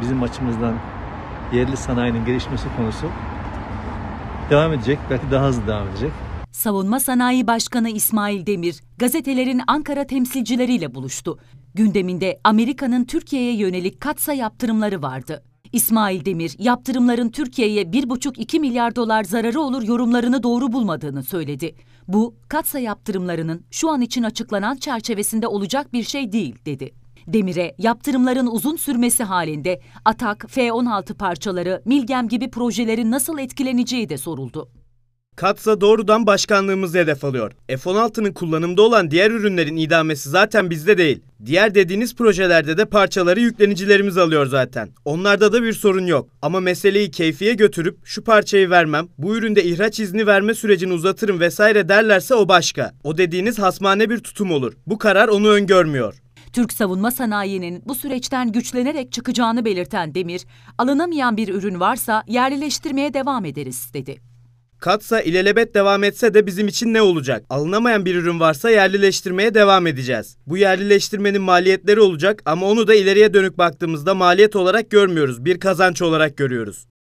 bizim açımızdan yerli sanayinin gelişmesi konusu devam edecek. Belki daha hızlı devam edecek. Savunma Sanayi Başkanı İsmail Demir, gazetelerin Ankara temsilcileriyle buluştu. Gündeminde Amerika'nın Türkiye'ye yönelik katsa yaptırımları vardı. İsmail Demir, yaptırımların Türkiye'ye 1,5-2 milyar dolar zararı olur yorumlarını doğru bulmadığını söyledi. Bu, katsa yaptırımlarının şu an için açıklanan çerçevesinde olacak bir şey değil, dedi demire, yaptırımların uzun sürmesi halinde Atak, F-16 parçaları, Milgem gibi projelerin nasıl etkileneceği de soruldu. Katsa doğrudan başkanlığımızı hedef alıyor. F-16'nın kullanımda olan diğer ürünlerin idamesi zaten bizde değil. Diğer dediğiniz projelerde de parçaları yüklenicilerimiz alıyor zaten. Onlarda da bir sorun yok. Ama meseleyi keyfiye götürüp şu parçayı vermem, bu üründe ihraç izni verme sürecini uzatırım vesaire derlerse o başka. O dediğiniz hasmane bir tutum olur. Bu karar onu öngörmüyor. Türk savunma sanayinin bu süreçten güçlenerek çıkacağını belirten Demir, alınamayan bir ürün varsa yerleştirmeye devam ederiz dedi. Katsa ilelebet devam etse de bizim için ne olacak? Alınamayan bir ürün varsa yerlileştirmeye devam edeceğiz. Bu yerlileştirmenin maliyetleri olacak ama onu da ileriye dönük baktığımızda maliyet olarak görmüyoruz. Bir kazanç olarak görüyoruz.